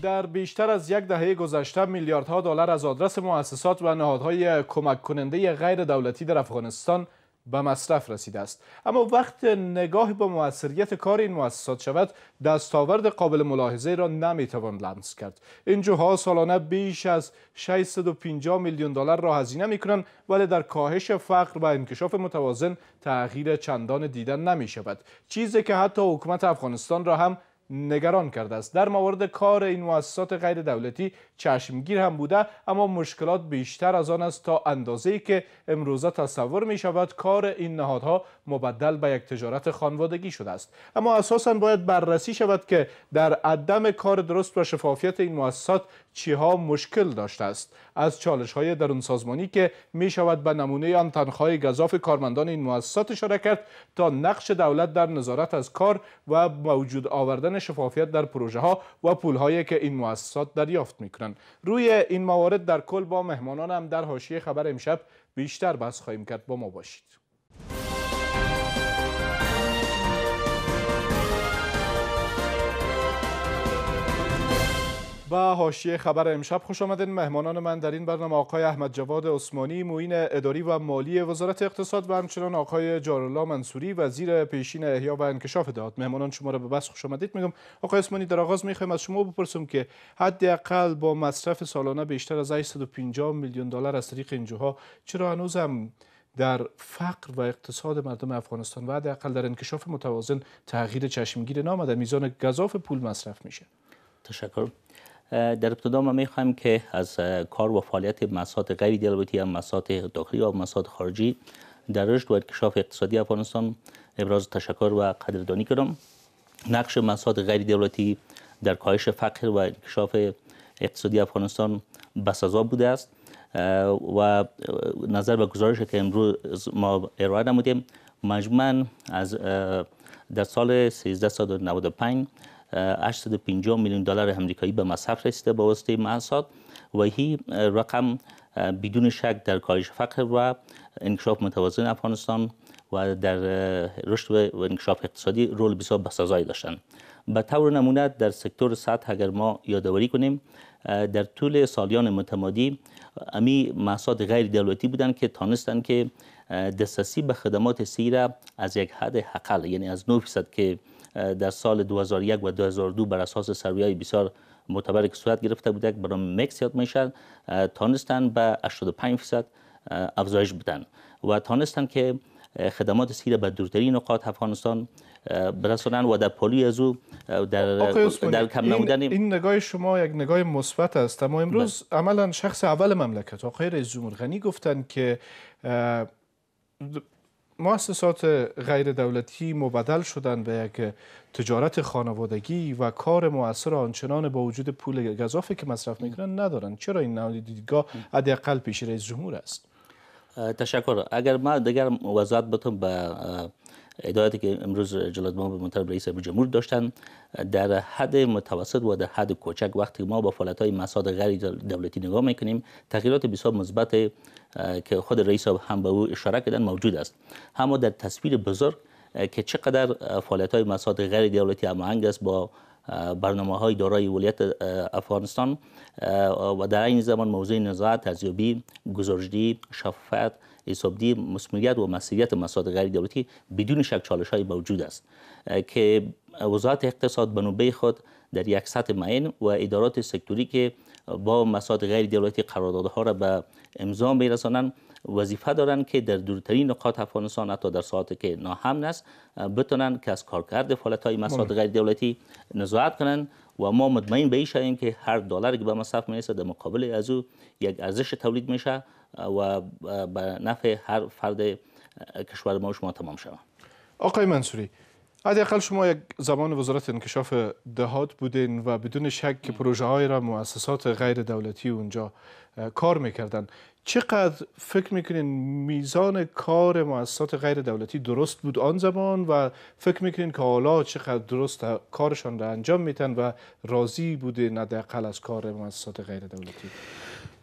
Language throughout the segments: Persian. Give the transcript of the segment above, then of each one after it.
در بیشتر از یک دهه گذشته میلیاردها دلار از آدرس مؤسسات و نهادهای کمک کننده غیر دولتی در افغانستان به مصرف رسیده است اما وقت نگاه به موثریت کار این مؤسسات شود دستاورد قابل ملاحظه را نمیتوان لمس کرد این جوها سالانه بیش از 650 میلیون دلار را هزینه میکنند ولی در کاهش فقر و انکشاف متوازن تغییر چندان دیدن نمی شود چیزی که حتی حکومت افغانستان را هم نگران کرده است در موارد کار این مؤسسات غیر دولتی چشمگیر هم بوده اما مشکلات بیشتر از آن است تا اندازه که امروزه تصور می شود کار این نهادها مبدل به یک تجارت خانوادگی شده است اما اساسا باید بررسی شود که در عدم کار درست و شفافیت این مؤسسات ها مشکل داشته است از چالش های درون سازمانی که می شود به نمونه آن تنخواه گذاف کارمندان این مؤسسات اشاره کرد تا نقش دولت در نظارت از کار و موجود آوردن شفافیت در پروژه ها و پول هایی که این مؤسسات دریافت میکنند روی این موارد در کل با مهمانانم در حاشیه خبر امشب بیشتر بحث خواهیم کرد با ما باشید با حاشیه خبر امشب خوش آمدین مهمانان من در این برنامه آقای احمد جواد عثمانی موین اداری و مالی وزارت اقتصاد و همچنان آقای جارالله منصوری وزیر پیشین احیا و انکشاف داد مهمانان شما را به بس خوش آمدید میگم آقای عثمانی در آغاز میخوایم از شما بپرسم که حداقل با مصرف سالانه بیشتر از 850 میلیون دلار از طریق اینجاها چرا هنوز هم در فقر و اقتصاد مردم افغانستان و حداقل در انکشاف متوازن تغییر چشمگیر نامده میزان گذاف پول مصرف میشه تشکر در ابتدا ما میخوایم که از کار و فعالیت مسات غیر دولتی هم مسات داخلی و مسات خارجی در رشد و انکشاف اقتصادی افغانستان ابراز تشکر و قدردانی کنم نقش مسات غیر دولتی در کاهش فقر و انکشاف اقتصادی افغانستان بسزا بوده است و نظر به گزارش که امروز ما ارائه نمودیم مجموعا از در سال 1395 850 میلیون دلار امریکایی به مصرف رسیده به واسطه و هی رقم بدون شک در کاهش فقر و انکشاف متوازن افغانستان و در رشد و انکشاف اقتصادی رول بسیار بسزایی داشتند. به طور نمونه در سکتور سطح اگر ما یادآوری کنیم در طول سالیان متمادی امی محصاد غیر دولتی بودند که تانستند که دسترسی به خدمات سیره از یک حد حقل یعنی از 9 که در سال 2001 و 2002 بر اساس سرویه بسیار معتبر که صورت گرفته بوده که برنامه مکس یاد میشن تانستن به 85 فیصد افزایش بدن و تانستن که خدمات سیر به دورترین نقاط افغانستان برسانند و در پالی از او در, در کم نمودن این, نگاه شما یک نگاه مثبت است اما امروز بس. بله. عملا شخص اول مملکت آقای رئیس جمهور غنی گفتن که مؤسسات غیر دولتی مبدل شدن به یک تجارت خانوادگی و کار مؤثر آنچنان با وجود پول گذافه که مصرف میکنن ندارن چرا این نوع دیدگاه حداقل پیش رئیس جمهور است تشکر اگر من دیگر وزارت بتم به هدایتی که امروز جلاد ما به منتخب رئیس جمهور داشتن در حد متوسط و در حد کوچک وقتی ما با فعالیت های مساد غیر دولتی نگاه میکنیم تغییرات بسیار مثبت که خود رئیس هم به او اشاره کردن موجود است اما در تصویر بزرگ که چقدر فعالیت های مساد غیر دولتی هماهنگ است با برنامه های دارای ولیت افغانستان و در این زمان موضوع نزاع تزیبی، گزارشدی شفافیت حسابدی مسئولیت و مسئولیت مساد غیر دولتی بدون شک چالش های موجود است که وزارت اقتصاد به نوبه خود در یک سطح معین و ادارات سکتوری که با مساد غیر دولتی قراردادها را به امضا میرسانند وظیفه دارند که در دورترین نقاط افغانستان حتی در ساعت که ناهم است بتونند که از کارکرد فعالیت های مساد بله. غیر دولتی نظارت کنند و ما مطمئن به این که هر دلاری که به مصرف میرسه در مقابل از او یک ارزش تولید میشه و به نفع هر فرد کشور ما شما تمام شود آقای منصوری حداقل شما یک زمان وزارت انکشاف دهات بودین و بدون شک که پروژه های را مؤسسات غیر دولتی اونجا کار میکردن چقدر فکر میکنین میزان کار مؤسسات غیر دولتی درست بود آن زمان و فکر میکنین که حالا چقدر درست کارشان را انجام میتن و راضی بوده ندقل از کار مؤسسات غیر دولتی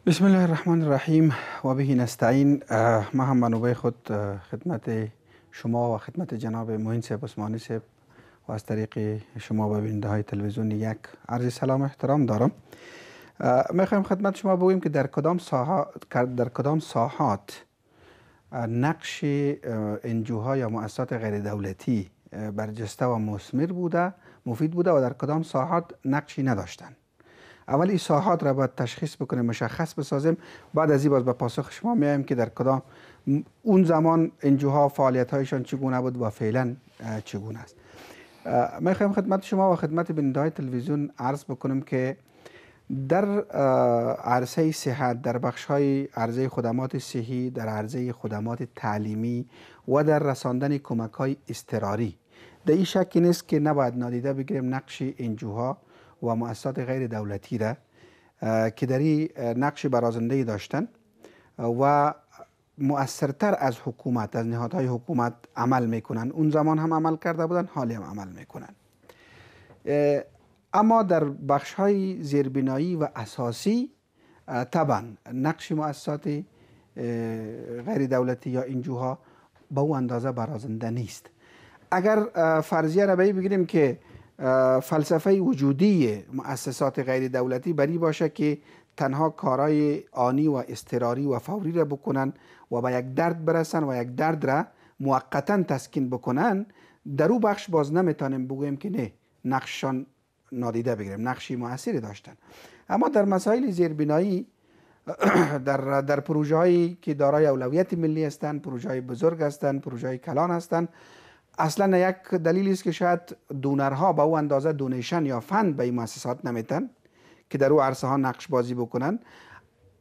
بسم الله الرحمن الرحیم و به نستعین ما هم منوبه خود خدمت شما و خدمت جناب مهین صاحب اسمانی صاحب و از طریق شما و بیننده های تلویزیون یک عرض سلام احترام دارم میخوایم خدمت شما بگویم که در کدام ساحات در کدام ساحات نقش انجوها یا مؤسسات غیر دولتی برجسته و مسمر بوده مفید بوده و در کدام ساحات نقشی نداشتن اول این ساحات را باید تشخیص بکنیم مشخص بسازیم بعد از این باز به پاسخ شما میایم که در کدام اون زمان انجوها فعالیت هایشان چگونه بود و فعلا چگونه است میخوایم خدمت شما و خدمت بیننده تلویزیون عرض بکنم که در عرصه صحت در بخش های عرضه خدمات صحی در عرضه خدمات تعلیمی و در رساندن کمک های استراری در این شکی نیست که نباید نادیده بگیریم نقش انجوها و مؤسسات غیر دولتی را که در این نقش برازنده داشتن و مؤثرتر از حکومت از نهادهای حکومت عمل میکنن اون زمان هم عمل کرده بودن حالی هم عمل میکنن اما در بخش های زیربنایی و اساسی طبعا نقش مؤسسات غیر دولتی یا اینجوها به او اندازه برازنده نیست اگر فرضیه را به بگیریم که فلسفه وجودی مؤسسات غیر دولتی بری باشه که تنها کارای آنی و استراری و فوری را بکنن و به یک درد برسن و یک درد را موقتا تسکین بکنن در او بخش باز نمیتونیم بگوییم که نه نقششان نادیده بگیریم نقشی موثری داشتن اما در مسائل زیربینایی در, در پروژه که دارای اولویت ملی هستند پروژه های بزرگ هستند پروژه کلان هستند اصلا یک دلیلی است که شاید دونرها به او اندازه دونیشن یا فند به این مؤسسات نمیتن که در او عرصه ها نقش بازی بکنن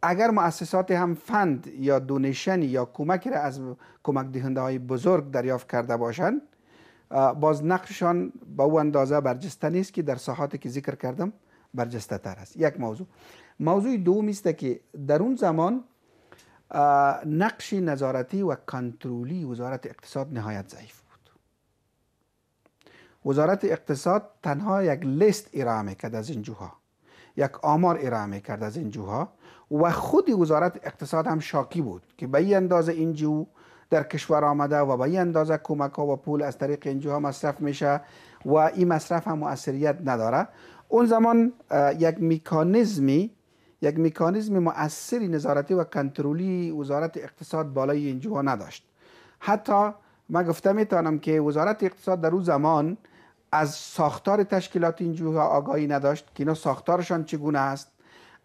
اگر مؤسسات هم فند یا دونیشن یا کمک را از کمک دهنده های بزرگ دریافت کرده باشند باز نقششان به او اندازه برجسته نیست که در ساحاتی که ذکر کردم برجسته تر است یک موضوع موضوع دوم است که در اون زمان نقش نظارتی و کنترولی وزارت اقتصاد نهایت ضعیف بود وزارت اقتصاد تنها یک لیست ارائه میکرد از این جوها یک آمار ارائه کرد از این جوها و خود وزارت اقتصاد هم شاکی بود که به این اندازه این جو در کشور آمده و به این اندازه کمک ها و پول از طریق اینجوها مصرف میشه و این مصرف هم مؤثریت نداره اون زمان یک میکانیزمی یک میکانیزم مؤثری نظارتی و کنترلی وزارت اقتصاد بالای اینجوها نداشت حتی ما گفته میتونم که وزارت اقتصاد در اون زمان از ساختار تشکیلات اینجوها آگاهی نداشت که اینا ساختارشان چگونه است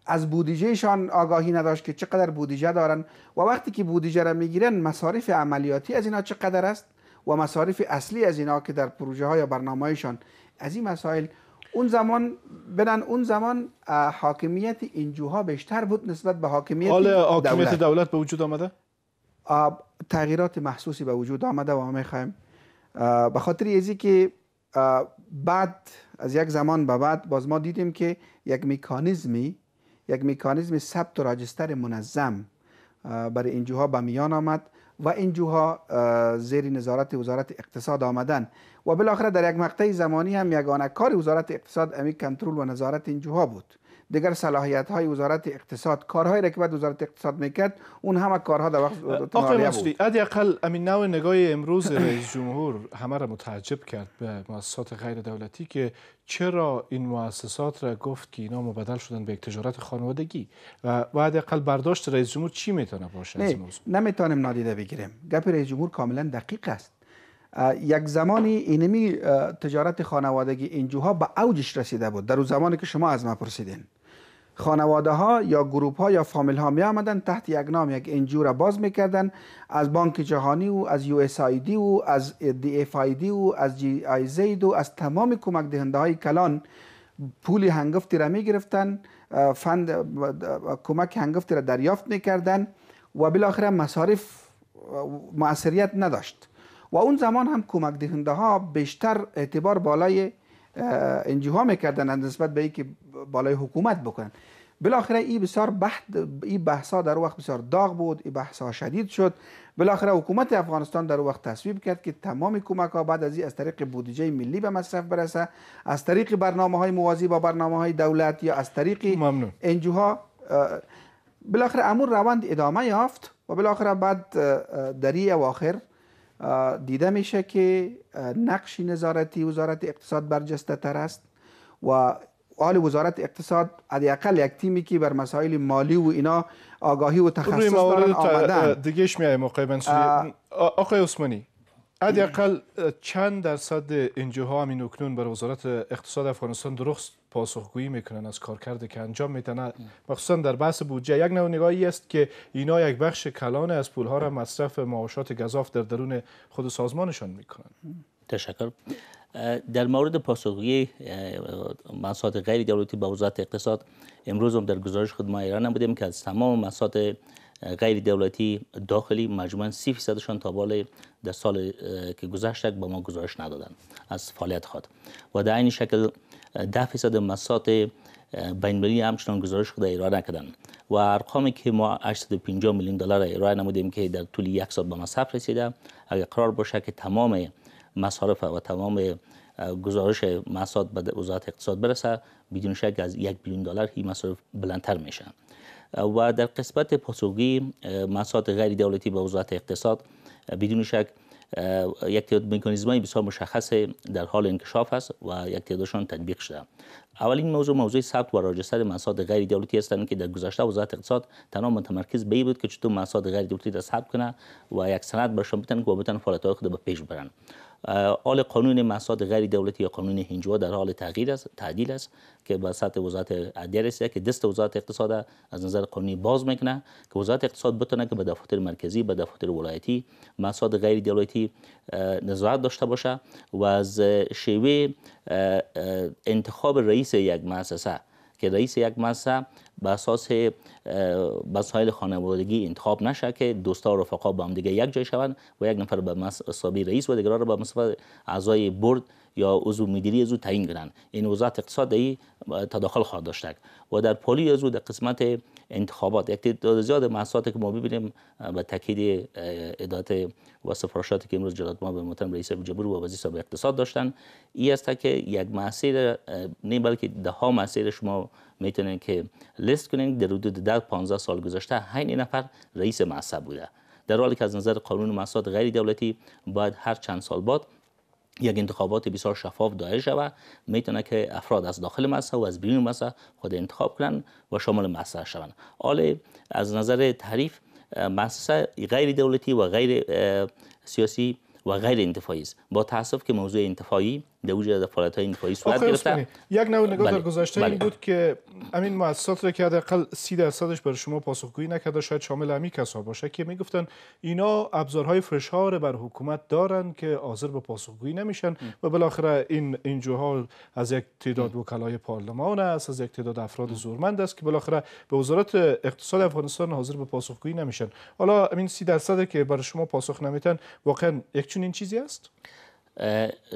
از بودجهشان آگاهی نداشت که چقدر بودجه دارن و وقتی که بودجه را میگیرن مصارف عملیاتی از اینا چقدر است و مصارف اصلی از اینا که در پروژه ها یا از این مسائل اون زمان بدن اون زمان حاکمیت اینجوها بیشتر بود نسبت به حاکمیت حال حاکمیت دولت, دولت به وجود آمده تغییرات محسوسی به وجود آمده و ما میخوایم به خاطر که بعد از یک زمان به بعد باز ما دیدیم که یک مکانیزمی یک مکانیزم ثبت و راجستر منظم برای این جوها به میان آمد و این جوها زیر نظارت وزارت اقتصاد آمدن و بالاخره در یک مقطع زمانی هم یگانه کار وزارت اقتصاد امی کنترل و نظارت این بود دیگر صلاحیت های وزارت اقتصاد کارهایی را که وزارت اقتصاد میکرد اون همه کارها در وقت آقای امین نو نگاه امروز رئیس جمهور همه را متعجب کرد به مؤسسات غیر دولتی که چرا این مؤسسات را گفت که اینا مبدل شدن به تجارت خانوادگی و حداقل برداشت رئیس جمهور چی میتونه باشه نه. از موضوع نادیده بگیریم گپ رئیس جمهور کاملا دقیق است یک زمانی اینمی تجارت خانوادگی اینجوها به اوجش رسیده بود در اون زمانی که شما از ما پرسیدین خانواده ها یا گروپ ها یا فامیل ها می آمدن تحت یک نام یک انجیو را باز کردن از بانک جهانی و از یو اس و از دی اف آی و از جی آی زید و از تمام کمک دهنده های کلان پولی هنگفتی را می گرفتن فند کمک هنگفتی را دریافت کردند و بالاخره مصارف مؤثریت نداشت و اون زمان هم کمک دهنده ها بیشتر اعتبار بالای انجیوها میکردن نسبت به اینکه بالای حکومت بکنن بالاخره ای بسیار بحث ای بحثا در وقت بسیار داغ بود ای بحثا شدید شد بالاخره حکومت افغانستان در وقت تصویب کرد که تمام کمک ها بعد از این از طریق بودجه ملی به مصرف برسه از طریق برنامه های موازی با برنامه های دولت یا از طریق انجوها بالاخره امور روند ادامه یافت و بالاخره بعد در ای اواخر دیده میشه که نقش نظارتی وزارت اقتصاد برجسته تر است و حال وزارت اقتصاد حداقل یک تیمی که بر مسائل مالی و اینا آگاهی و خب، تخصص دارن دیگهش میای موقع منصوری آقای عثمانی حداقل چند درصد انجوها همین اکنون بر وزارت اقتصاد افغانستان درست پاسخگویی میکنن از کارکردی که انجام میتنه مخصوصا در بحث بودجه یک نوع نگاهی است که اینا یک بخش کلان از پولها را مصرف معاشات گذاف در درون خود سازمانشان میکنن تشکر در مورد پاسخگویی مسات غیر دولتی به وزارت اقتصاد امروز هم در گزارش خود ما ایران بودیم که از تمام مسات غیر دولتی داخلی مجموعا 30 فیصدشان تا بالای در سال که گذشت با ما گزارش ندادند از فعالیت خود و در این شکل 10 فیصد مسات المللی همچنان گزارش خود ایران نکردن و ارقامی که ما 850 میلیون دلار ایران نمودیم که در طول یک سال به مصرف رسیده اگر قرار باشه که تمام مصارف و تمام گزارش مساد به وزارت اقتصاد برسه بدون شک از یک بیلیون دلار این مصارف بلندتر میشه و در قسمت پاسوگی مساد غیر دولتی به وزارت اقتصاد بدون شک یک تعداد های بسیار مشخص در حال انکشاف است و یک تعدادشان تطبیق شده اولین موضوع موضوع ثبت و راجستر مساد غیر دولتی هستند که در گذشته وزارت اقتصاد تنها متمرکز به بود که چطور مساد غیر دولتی را ثبت کنه و یک سند برشان بتن که بتن خود به پیش برن حال قانون مساد غیر دولتی یا قانون هنجوا در حال تغییر است تعدیل است که به سطح وزارت عدلیه رسیده که دست وزارت اقتصاد از نظر قانونی باز میکنه که وزارت اقتصاد بتونه که به دفاتر مرکزی به دفاتر ولایتی مساد غیر دولتی نظارت داشته باشه و از شیوه انتخاب رئیس یک مؤسسه که رئیس یک مسه به اساس مسائل خانوادگی انتخاب نشه که دوستا و رفقا با هم دیگه یک جای شوند و یک نفر به حسابی رئیس و دیگران را به مسابقه اعضای برد یا عضو مدیری از او تعیین کنن. این یعنی وزارت اقتصاد ای تداخل خواهد داشت و در پولی از در قسمت انتخابات یک تعداد زیاد محصولاتی که ما ببینیم به تاکید ادات و سفارشاتی که امروز جلاد ما به متن رئیس جمهور و وزیر صاحب اقتصاد داشتن این است که یک مسیر نه بلکه ده ها مسیر شما میتونن که لیست کنین در حدود 15 سال گذشته این نفر رئیس معصب بوده در حالی که از نظر قانون مؤسسات غیر دولتی باید هر چند سال بعد یک انتخابات بسیار شفاف دایر شود میتونه که افراد از داخل مؤسسه و از بیرون مسه خود انتخاب کنند و شامل مؤسسه شوند حال از نظر تعریف مؤسسه غیر دولتی و غیر سیاسی و غیر انتفاعی است با تاسف که موضوع انتفاعی از فعالیت یک نوع نگاه بله، در گذشته این بله. بود که همین مؤسسات را که حداقل سی درصدش برای شما پاسخگویی نکرده شاید شامل همین کسا باشه که میگفتن اینا ابزارهای فشار بر حکومت دارن که حاضر به پاسخگویی نمیشن و بالاخره این اینجوها از یک تعداد وکلای پارلمان است از یک تعداد افراد زورمند است که بالاخره به وزارت اقتصاد افغانستان حاضر به پاسخگویی نمیشن حالا این سی درصد که برای شما پاسخ نمیتن واقعا یک چنین چیزی است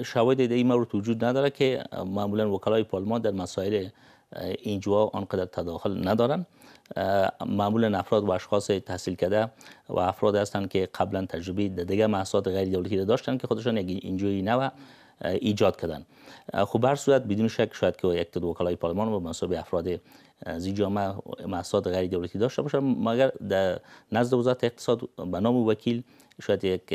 شواهد ای مورد وجود نداره که معمولا وکلای پارلمان در مسائل اینجوا آنقدر تداخل ندارن معمولا افراد و اشخاص تحصیل کرده و افراد هستند که قبلا تجربه در دیگه محصات غیر دولتی داشتن که خودشان یک اینجوری نو ایجاد کردن خب بر صورت بدون شک شاید که یک دو وکلای پارلمان به مسابقه افراد زی جامعه محصات غیر دولتی داشته باشن مگر در نزد وزارت اقتصاد به نام وکیل شاید یک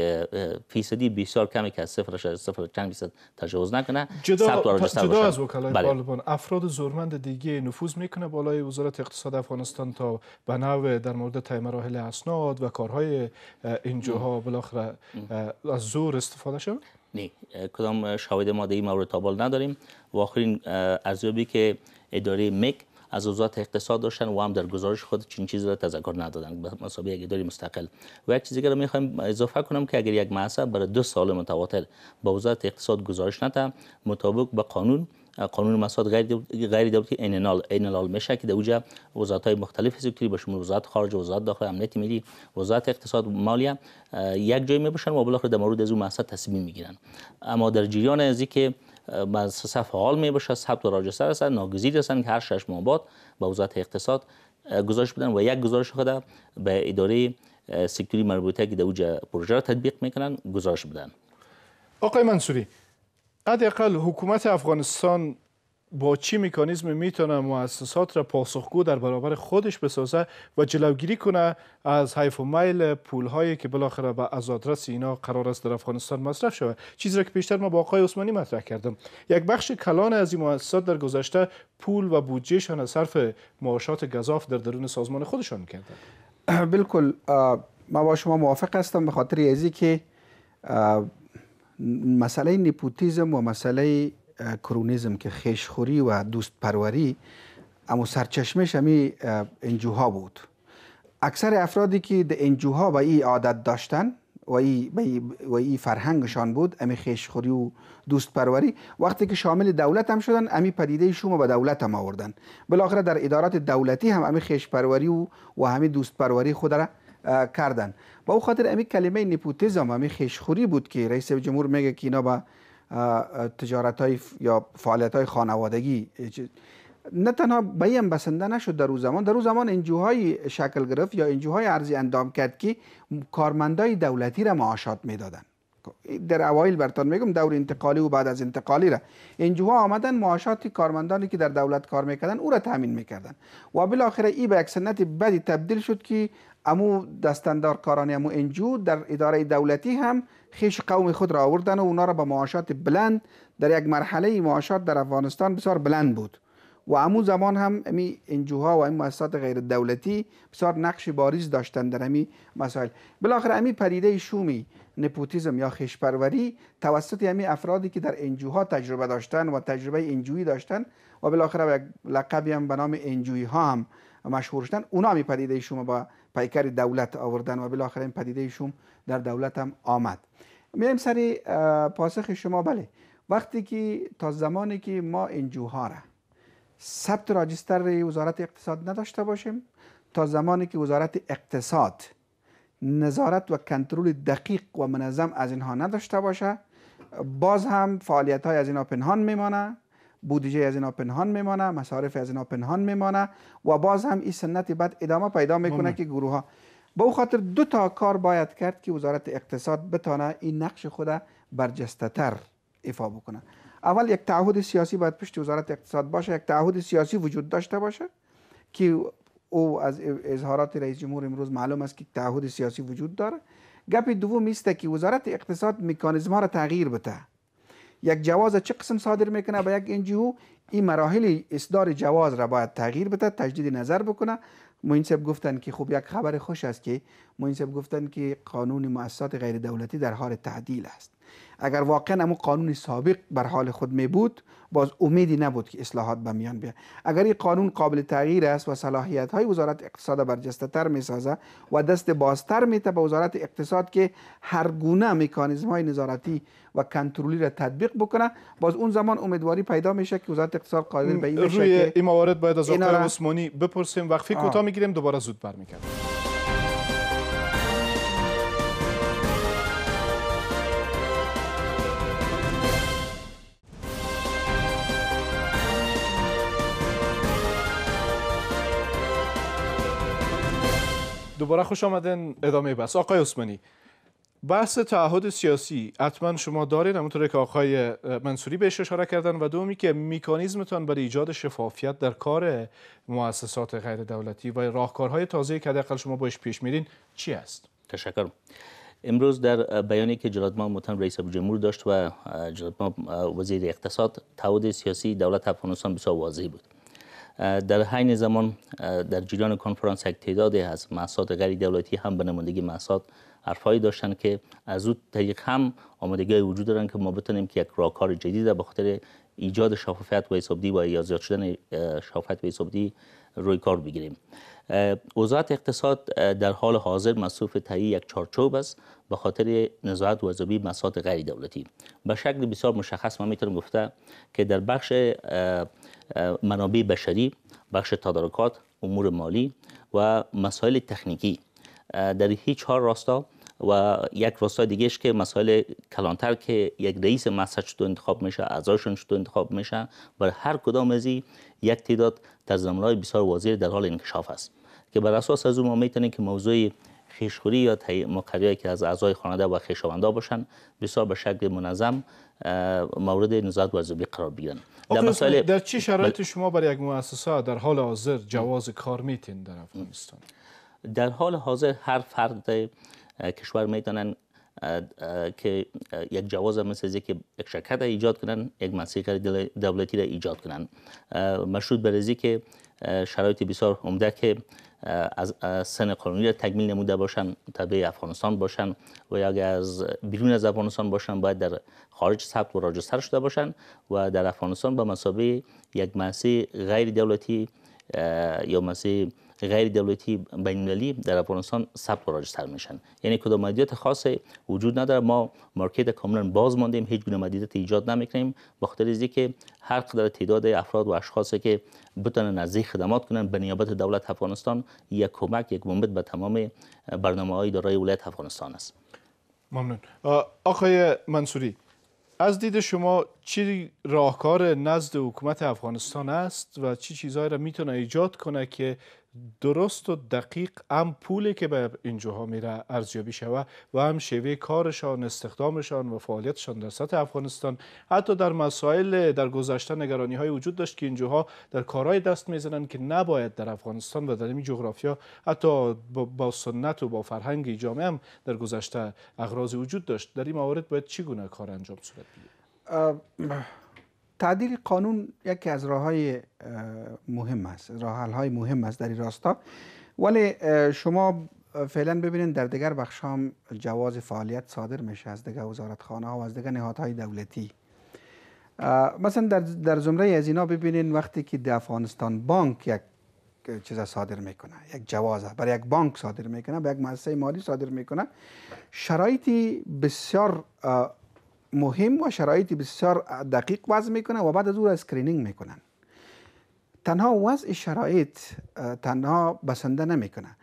فیصدی بسیار کمی که از صفر شاید صفر چند فیصد تجاوز نکنه جدا, جدا از وکلای بله. افراد زورمند دیگه نفوذ میکنه بالای وزارت اقتصاد افغانستان تا به در مورد طی مراحل اسناد و کارهای اینجاها بالاخره از زور استفاده شد نه کدام شواهد ما در مورد تابال نداریم و آخرین ارزیابی که اداره مک از وزارت اقتصاد داشتن و هم در گزارش خود چنین چیزی را تذکر ندادند به مسابقه یک مستقل و یک چیز که میخوایم اضافه کنم که اگر یک مؤسسه برای دو سال متواتر با وزارت اقتصاد گزارش نده مطابق به قانون قانون مساد غیر غیر دولتی انال انال میشه که دوجا وزارت های مختلف سکتوری به شمول وزارت خارجه وزارت داخل امنیت ملی وزارت اقتصاد مالیه یک جای میباشن و بالاخره در مورد از اون تصمیم میگیرن اما در جریان از که مؤسسه فعال می باشه ثبت و راجستر هستن ناگزیر هستند که هر شش ماه بعد به وزارت اقتصاد گزارش بدن و یک گزارش خود به اداره سکتوری مربوطه که دوجه پروژه را تطبیق میکنن گزارش بدن آقای منصوری حداقل حکومت افغانستان با چی میکانیزم میتونه مؤسسات را پاسخگو در برابر خودش بسازه و جلوگیری کنه از حیف و میل پول که بالاخره به با ازادرس اینا قرار است در افغانستان مصرف شود چیزی را که پیشتر ما با آقای عثمانی مطرح کردم یک بخش کلان از این مؤسسات در گذشته پول و بودجهشان از صرف معاشات گزاف در درون سازمان خودشان کرد بالکل ما با شما موافق هستم به خاطر ازی که مسئله نپوتیزم و مسئله کرونیزم که خشخوری و دوست پروری اما سرچشمش همی انجوها بود اکثر افرادی که در انجوها و ای عادت داشتن و ای, و ای فرهنگشان بود امی خشخوری و دوست پروری وقتی که شامل دولت هم شدن امی پدیده شما به دولت هم آوردن بالاخره در ادارات دولتی هم امی خش پروری و و همی دوست پروری خود را کردن با او خاطر امی کلمه نیپوتیزم امی خشخوری بود که رئیس جمهور میگه که اینا تجارت های یا فعالیت های خانوادگی نه تنها بیم بسنده نشد در او زمان در او زمان انجوهای شکل گرفت یا انجوهای ارزی اندام کرد که کارمندای دولتی را معاشات میدادن در اوایل برتان میگم دور انتقالی و بعد از انتقالی را انجوها آمدن معاشات کارمندانی که در دولت کار میکردن او را تامین میکردن و بالاخره ای به یک سنت بدی تبدیل شد که امو کارانی امو انجو در اداره دولتی هم خیش قوم خود را آوردن و اونا را به معاشات بلند در یک مرحله معاشات در افغانستان بسیار بلند بود و امو زمان هم امی انجوها و این مؤسسات غیر دولتی بسیار نقش باریز داشتن در امی مسائل بالاخره امی پدیده شومی نپوتیزم یا خشپروری توسط امی افرادی که در انجوها تجربه داشتن و تجربه انجویی داشتن و بالاخره یک لقبی هم به نام انجویی ها هم مشهور شدن اونا می پدیده شما با پیکر دولت آوردن و بالاخره این پدیده شوم در دولت هم آمد میریم سری پاسخ شما بله وقتی که تا زمانی که ما این جوها را ثبت راجستر وزارت اقتصاد نداشته باشیم تا زمانی که وزارت اقتصاد نظارت و کنترل دقیق و منظم از اینها نداشته باشه باز هم فعالیت های از اینها پنهان میمانه بودجه از اینا پنهان میمانه مصارف از اینا پنهان میمانه و باز هم این سنت بعد ادامه پیدا میکنه که گروه ها به او خاطر دو تا کار باید کرد که وزارت اقتصاد بتانه این نقش خود برجسته تر ایفا بکنه اول یک تعهد سیاسی باید پشت وزارت اقتصاد باشه یک تعهد سیاسی وجود داشته باشه که او از اظهارات رئیس جمهور امروز معلوم است که تعهد سیاسی وجود داره گپ دوم است که وزارت اقتصاد مکانیزم را تغییر بده یک جواز چه قسم صادر میکنه به یک انجیو این مراحل اصدار جواز را باید تغییر بده تجدید نظر بکنه موین گفتن که خب یک خبر خوش است که موین گفتن که قانون مؤسسات غیر دولتی در حال تعدیل است اگر واقعا امو قانون سابق بر حال خود می بود باز امیدی نبود که اصلاحات به میان بیاد اگر این قانون قابل تغییر است و صلاحیت های وزارت اقتصاد برجسته تر می سازه و دست بازتر می به وزارت اقتصاد که هر گونه مکانیزم های نظارتی و کنترلی را تطبیق بکنه باز اون زمان امیدواری پیدا میشه که وزارت اقتصاد قادر به این روی این موارد باید از آقای عثمانی بپرسیم وقفی کوتاه میگیریم دوباره زود برمیگردیم دوباره خوش آمدن ادامه بس آقای عثمانی بحث تعهد سیاسی حتما شما دارید؟ همونطور که آقای منصوری بهش اشاره کردن و دومی که میکانیزمتان برای ایجاد شفافیت در کار مؤسسات غیر دولتی و راهکارهای تازه که حداقل شما باش پیش میرین چی است تشکر امروز در بیانی که جلاد ما متن رئیس جمهور داشت و جلاد وزیر اقتصاد تعهد سیاسی دولت افغانستان بسیار واضح بود در حین زمان در جریان کنفرانس یک تعدادی از مؤسسات غیر دولتی هم به نمایندگی مؤسسات حرفایی داشتن که از او طریق هم آمادگی وجود دارن که ما بتونیم که یک راهکار جدید به خاطر ایجاد شفافیت و حسابدی و یا زیاد شدن شفافیت و حسابدی روی کار بگیریم وزارت اقتصاد در حال حاضر مصروف تهیه یک چارچوب است به خاطر نزاعات و عذابی غیر دولتی به شکل بسیار مشخص ما میتونم گفته که در بخش منابع بشری بخش تدارکات امور مالی و مسائل تکنیکی در هیچ چهار راستا و یک راستای دیگهش که مسائل کلانتر که یک رئیس مسجد چطور انتخاب میشه اعضاشون چطور انتخاب میشه بر هر کدام از یک تعداد های بسیار واضح در حال انکشاف است که بر اساس از اون ما میتونیم که موضوع خیشخوری یا مقرری که از اعضای خانواده و خیشاوندا باشن بسیار به شکل منظم مورد و وظیفی قرار بگیرن در در چه شرایط شما برای یک مؤسسه در حال حاضر جواز کار میتین در افغانستان در حال حاضر هر فرد کشور میتونن که یک جواز مثل که یک شرکت ایجاد کنن یک مسیقه دولتی را ایجاد کنن مشروط بر که شرایط بسیار عمده که از سن قانونی تکمیل نموده باشند تبعی افغانستان باشند و یا اگر از بیرون از افغانستان باشند باید در خارج ثبت و راجستر شده باشند و در افغانستان به مسابقه یک مسی غیر دولتی یا مسی غیر دولتی المللی در افغانستان ثبت و راجستر میشن یعنی کدام مدیریت خاصی وجود نداره ما مارکت کاملا باز ماندیم هیچ گونه مدیریت ایجاد نمیکنیم با خاطر از که هر قدر تعداد افراد و اشخاصی که بتونن نزدیک خدمات کنن به نیابت دولت افغانستان یک کمک یک منبت به تمام برنامه های دارای ولایت افغانستان است ممنون آقای منصوری از دید شما چی راهکار نزد حکومت افغانستان است و چی چیزهایی را میتونه ایجاد کنه که درست و دقیق هم پولی که به اینجاها میره ارزیابی شوه و هم شیوه کارشان استخدامشان و فعالیتشان در سطح افغانستان حتی در مسائل در گذشته نگرانی های وجود داشت که اینجاها در کارهای دست میزنند که نباید در افغانستان و در این جغرافیا حتی با سنت و با فرهنگ جامعه هم در گذشته اغراضی وجود داشت در این موارد باید گونه کار انجام صورت بگیره تعدیل قانون یکی از راه های مهم است راه های مهم است در این راستا ولی شما فعلا ببینید در دیگر بخش هم جواز فعالیت صادر میشه از دیگر وزارتخانه ها و از دیگر نهادهای دولتی مثلا در, در زمره از اینا ببینید وقتی که در افغانستان بانک یک چیز صادر میکنه یک جوازه برای یک بانک صادر میکنه برای یک مؤسسه مالی صادر میکنه شرایطی بسیار مهم و شرایط بسیار دقیق وضع میکنه و بعد از او را اسکرینینگ میکنن تنها وضع شرایط تنها بسنده نمیکنه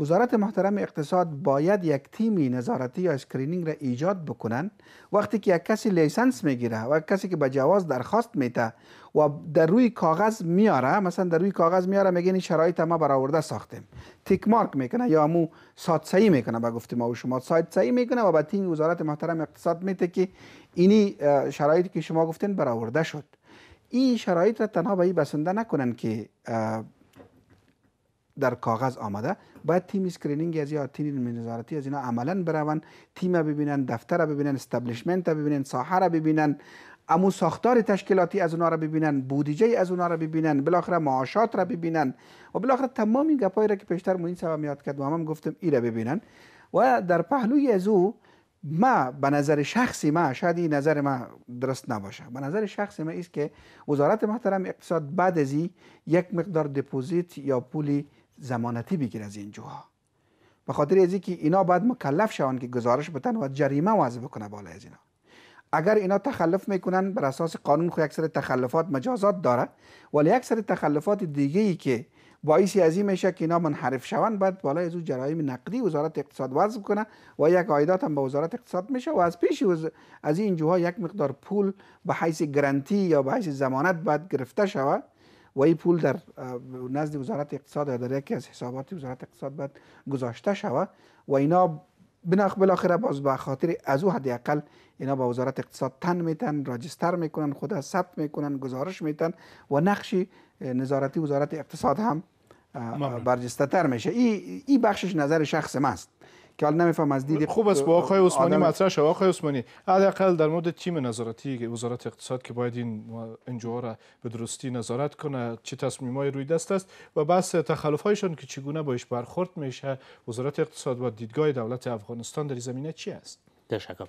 وزارت محترم اقتصاد باید یک تیمی نظارتی یا اسکرینینگ را ایجاد بکنن وقتی که یک کسی لیسنس میگیره و کسی که به جواز درخواست میته و در روی کاغذ میاره مثلا در روی کاغذ میاره میگه این شرایط ما برآورده ساختیم تیک مارک میکنه یا مو سات صحیح میکنه به گفتیم ما و شما سایت صحیح میکنه و به تیم وزارت محترم اقتصاد میته که اینی شرایطی که شما گفتین برآورده شد این شرایط را تنها به بسنده نکنن که در کاغذ آمده باید تیم اسکرینینگ از یا تیم نظارتی از اینا عملا برون تیم ببینن دفتر ببینن استبلیشمنت ببینن ساحه را ببینن امو ساختار تشکیلاتی از اونا را ببینن بودیجه از اونا را ببینن بالاخره معاشات را ببینن و بالاخره تمامی این گپایی را که پیشتر این سبب یاد کرد و هم گفتم ای را ببینن و در پهلوی از او ما به نظر شخصی ما شاید این نظر ما درست نباشه به نظر شخصی ما است که وزارت محترم اقتصاد بعد از یک مقدار دپوزیت یا پولی زمانتی بگیر از این جوها به خاطر از که اینا بعد مکلف شوند که گزارش بتن و جریمه وضع بکنه بالا از اینا اگر اینا تخلف میکنن بر اساس قانون خو اکثر تخلفات مجازات داره ولی اکثر تخلفات دیگه ای که باعث از این میشه که اینا منحرف شوند بعد بالای از او جرایم نقدی وزارت اقتصاد وضع کنه و یک عایدات هم به وزارت اقتصاد میشه و از پیش از این جوها یک مقدار پول به حیث گرانتی یا به حیث ضمانت بعد گرفته شود و این پول در نزد وزارت اقتصاد یا در یکی از حسابات وزارت اقتصاد باید گذاشته شوه و اینا بناخ بالاخره باز به خاطر از او اینا با وزارت اقتصاد تن میتن راجستر میکنن خود ثبت میکنن گزارش میتن و نقش نظارتی وزارت اقتصاد هم برجسته تر میشه این ای بخشش نظر شخص ماست که نمیفهم از خوب است با آقای عثمانی مطرح شد آقای عثمانی حداقل در مورد تیم نظارتی وزارت اقتصاد که باید این انجوا به درستی نظارت کنه چه های روی دست است و بس هایشان که چگونه باش برخورد میشه وزارت اقتصاد و دیدگاه دولت افغانستان در زمینه چی است تشکر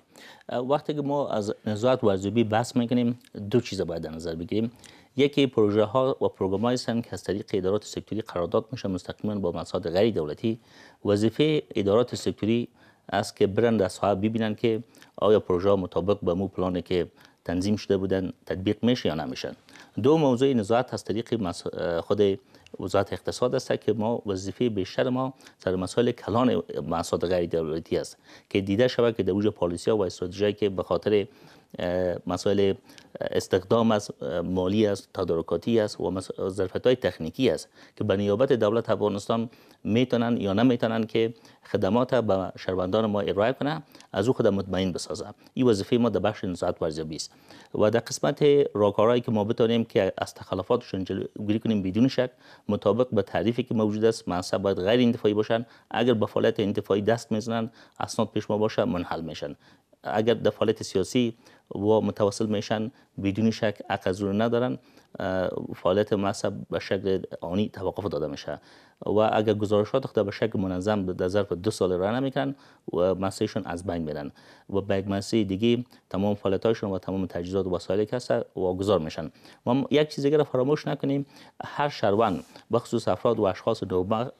وقتی که ما از نظارت وظیفی بحث میکنیم دو چیز باید در نظر بگیریم یکی پروژه ها و پروگرام های که از طریق ادارات سکتوری قرارداد میشه مستقیما با مساد غیر دولتی وظیفه ادارات سکتوری است که برند از صاحب ببینن که آیا پروژه مطابق به مو پلانی که تنظیم شده بودن تطبیق میشه یا نمیشن دو موضوع نظارت از طریق خود وزارت اقتصاد است که ما وظیفه بیشتر ما سر مسائل کلان مساد غیر دولتی است که دیده شود که در وجود پالیسی ها و استراتژی که به خاطر مسائل استخدام از مالی است تدارکاتی است و ظرفیت های تکنیکی است که به نیابت دولت افغانستان میتونن یا نمیتونن که خدمات به شهروندان ما ارائه کنه از او خود مطمئن بسازه این وظیفه ما در بخش نزاعت ورزیابی است و در قسمت راکارهایی که ما بتانیم که از تخلفاتشون جلوگیری کنیم بدون شک مطابق به تعریفی که موجود است منصب باید غیر انتفاعی باشن اگر به فعالیت انتفاعی دست میزنن اسناد پیش ما باشه منحل میشن اگر در فعالیت سیاسی و متواصل میشن بدون شک اقزور ندارن فعالیت مذهب به شکل آنی توقف داده میشه و اگر گزارشات خود به شکل منظم در ظرف دو سال را نمیکنن و مسیحشون از بین میرن و به یک مسیح دیگه تمام هایشون و تمام تجهیزات و وسایلی که هست واگذار میشن ما یک چیز دیگه را فراموش نکنیم هر شهروند بخصوص افراد و اشخاص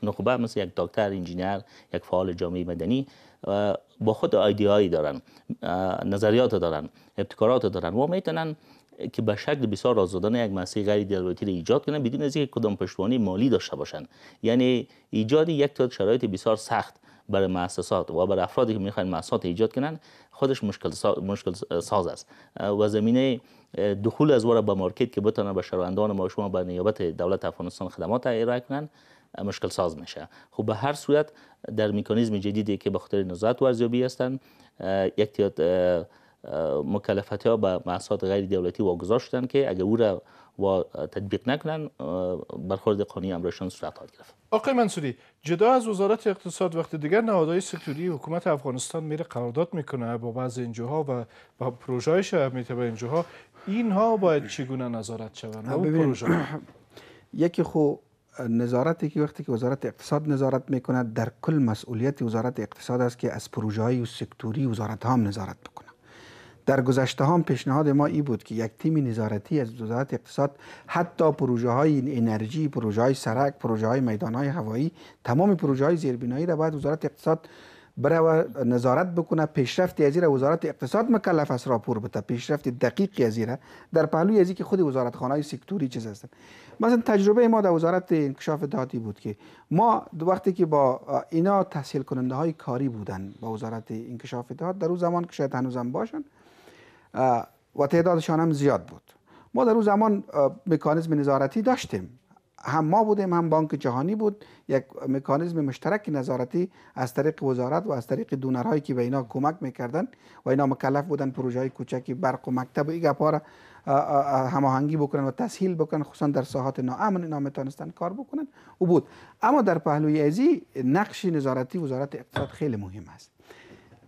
نخبه مثل یک دکتر انجینیر یک فعال جامعه مدنی با خود ایدیایی دارن نظریات دارن ابتکارات دارن و میتونن که به شکل بسیار رازدادن یک مسیح غیر دلوقتی را ایجاد کنن بدون از اینکه کدام پشتوانی مالی داشته باشن یعنی ایجاد یک تا شرایط بسیار سخت برای مؤسسات و برای افرادی که میخوان مؤسسات ایجاد کنن خودش مشکل ساز, است و زمینه دخول از وارا به مارکت که بتونه به شهروندان ما شما به نیابت دولت افغانستان خدمات ارائه کنن مشکل ساز میشه خب به هر صورت در میکانیزم جدیدی که به خاطر نظارت و ارزیابی هستن یک تعداد مکلفت ها به مؤسسات غیر دولتی واگذار شدن که اگر او را و تطبیق نکنن برخورد قانونی امرشان صورت خواهد گرفت آقای منصوری جدا از وزارت اقتصاد وقت دیگر نهادهای سکتوری حکومت افغانستان میره قرارداد میکنه با بعض اینجاها و با پروژهایش میته با اینها باید چگونه نظارت شوند؟ یکی خو نظارتی که وقتی که وزارت اقتصاد نظارت میکنه. در کل مسئولیت وزارت اقتصاد است که از پروژه های و سکتوری وزارت هم نظارت بکنه در گذشته هم پیشنهاد ما ای بود که یک تیم نظارتی از وزارت اقتصاد حتی پروژه های انرژی، پروژه های سرک، پروژه های میدان های هوایی تمام پروژه های زیربینایی را باید وزارت اقتصاد برای نظارت بکنه پیشرفتی از وزارت اقتصاد مکلف است راپور بده پیشرفت دقیقی از در پهلوی از که خود وزارت خانه های سکتوری چیز هستن مثلا تجربه ما در وزارت انکشاف داتی بود که ما وقتی که با اینا تحصیل کننده های کاری بودن با وزارت انکشاف داد در اون زمان که شاید هنوزم باشن و تعدادشان هم زیاد بود ما در اون زمان مکانیزم نظارتی داشتیم هم ما بودیم هم بانک جهانی بود یک مکانیزم مشترک نظارتی از طریق وزارت و از طریق دونرهایی که به اینا کمک میکردن و اینا مکلف بودن پروژه های کوچکی برق و مکتب و ایگه گپا را هماهنگی بکنن و تسهیل بکنن خصوصا در ساحات ناامن اینا میتونستن کار بکنن او بود اما در پهلوی ازی نقش نظارتی وزارت اقتصاد خیلی مهم است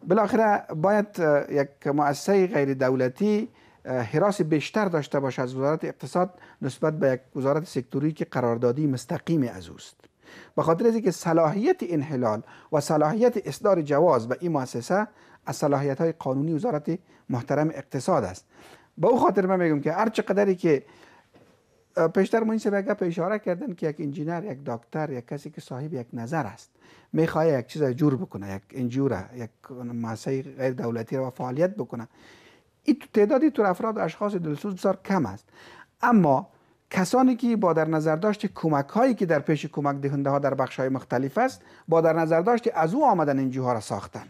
بالاخره باید یک مؤسسه غیر دولتی حراس بیشتر داشته باشه از وزارت اقتصاد نسبت به یک وزارت سکتوری که قراردادی مستقیم از اوست به خاطر از که صلاحیت انحلال و صلاحیت اصدار جواز به این مؤسسه از صلاحیت های قانونی وزارت محترم اقتصاد است به او خاطر من میگم که هر چقدری که پیشتر ما این گپ اشاره کردن که یک انجینر یک دکتر یک کسی که صاحب یک نظر است میخواهی یک چیز جور بکنه یک انجیو یک مؤسسه غیر دولتی را فعالیت بکنه این تعدادی تو افراد اشخاص دلسوز بسیار کم است اما کسانی که با در نظر داشت کمک هایی که در پیش کمک دهنده ها در بخش های مختلف است با در نظر داشت از او آمدن این جوها را ساختن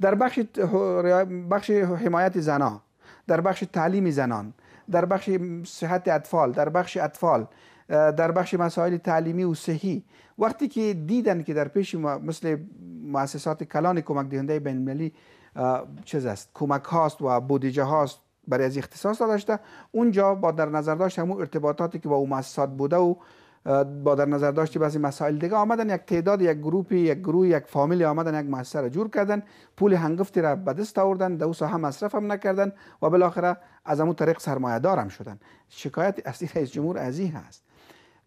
در بخش بخش حمایت زنا در بخش تعلیم زنان در بخش صحت اطفال در بخش اطفال در بخش مسائل تعلیمی و صحی وقتی که دیدن که در پیش مثل مؤسسات کلان کمک دهنده ملی چیز است کمک هاست و بودجه هاست برای از اختصاص داشته اونجا با در نظر داشت همون ارتباطاتی که با اون مؤسسات بوده و با در نظر داشتی بعضی مسائل دیگه آمدن یک تعداد یک گروهی یک گروه یک فامیلی آمدن یک مؤسسه را جور کردن پول هنگفتی را به دست آوردن سا هم مصرف هم نکردن و بالاخره از همون طریق سرمایه دارم شدن شکایت اصلی رئیس جمهور از این هست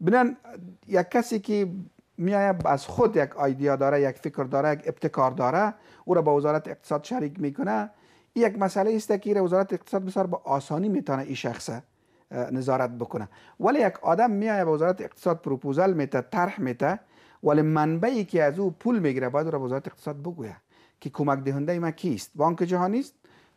بنان یک کسی که میایه از خود یک ایده داره یک فکر داره یک ابتکار داره او را با وزارت اقتصاد شریک میکنه این یک مسئله است که وزارت اقتصاد بسیار با آسانی میتونه این شخص نظارت بکنه ولی یک آدم میایه به وزارت اقتصاد پروپوزال میته طرح میته ولی منبعی که از او پول میگیره باید را وزارت اقتصاد بگویه که کمک دهنده ما کیست بانک جهانی است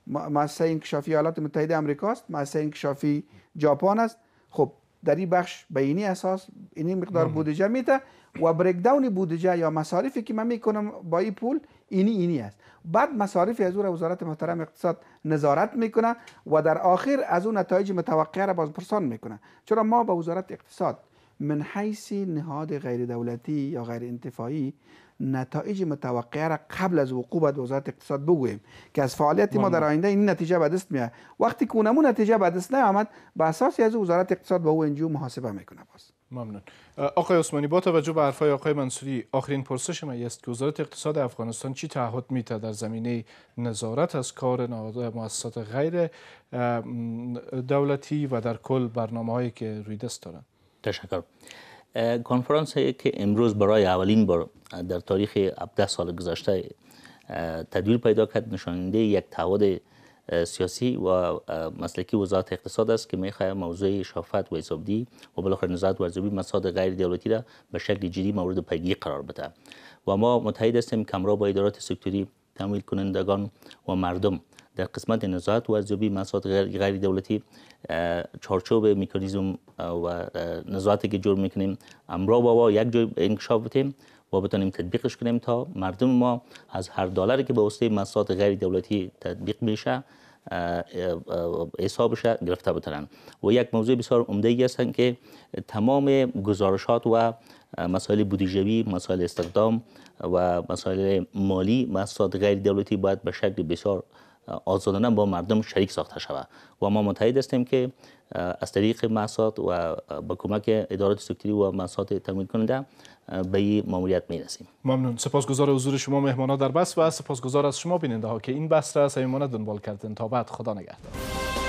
مؤسسه انکشافی ایالات متحده آمریکا است انکشافی ژاپن است خب در این بخش به اینی اساس اینی مقدار بودجه میده و بریک داون بودجه یا مصارفی که من میکنم با این پول اینی اینی است بعد مصارفی از اون وزارت محترم اقتصاد نظارت میکنه و در آخر از اون نتایج متوقعه را بازپرسان میکنه چرا ما به وزارت اقتصاد من حیث نهاد غیر دولتی یا غیر انتفاعی نتایج متوقعه را قبل از وقوع به وزارت اقتصاد بگویم که از فعالیت ما در آینده این نتیجه به دست میاد وقتی که اونمون نتیجه به دست نیامد به اساس از وزارت اقتصاد با او محاسبه میکنه باز ممنون آقای عثمانی با توجه به حرفهای آقای منصوری آخرین پرسش من است که وزارت اقتصاد افغانستان چی تعهد میته در زمینه نظارت از کار مؤسسات غیر دولتی و در کل برنامه که روی دست دارند تشکر کنفرانس که امروز برای اولین بار در تاریخ 17 سال گذشته تدویر پیدا کرد نشاننده یک تعهد سیاسی و مسلکی وزارت اقتصاد است که میخواهد موضوع شافت و حسابدی و بالاخره و ارزیابی مساد غیر دولتی را به شکل جدی مورد پیگیری قرار بده و ما متحد هستیم که با ادارات سکتوری تمویل کنندگان و مردم در قسمت نظارت و ارزیابی مسات غیر دولتی چارچوب میکانیزم و نظارتی که جور میکنیم امرو با, یک جای انکشاف بتیم و بتانیم تطبیقش کنیم تا مردم ما از هر دلاری که به واسطه مسات غیر دولتی تطبیق میشه حسابش گرفته بترن و یک موضوع بسیار عمده ای هستن که تمام گزارشات و مسائل بودیجوی مسائل استخدام و مسائل مالی مساد غیر دولتی باید به شکل بسیار آزادانه با مردم شریک ساخته شود و ما متحد هستیم که از طریق مسات و با کمک ادارات سکتری و مسات تمویل کننده به این ماموریت می رسیم ممنون سپاسگزار حضور شما مهمانا در بس و سپاسگزار از شما بیننده ها که این بس را سمیمانه دنبال کردن تا بعد خدا نگهدار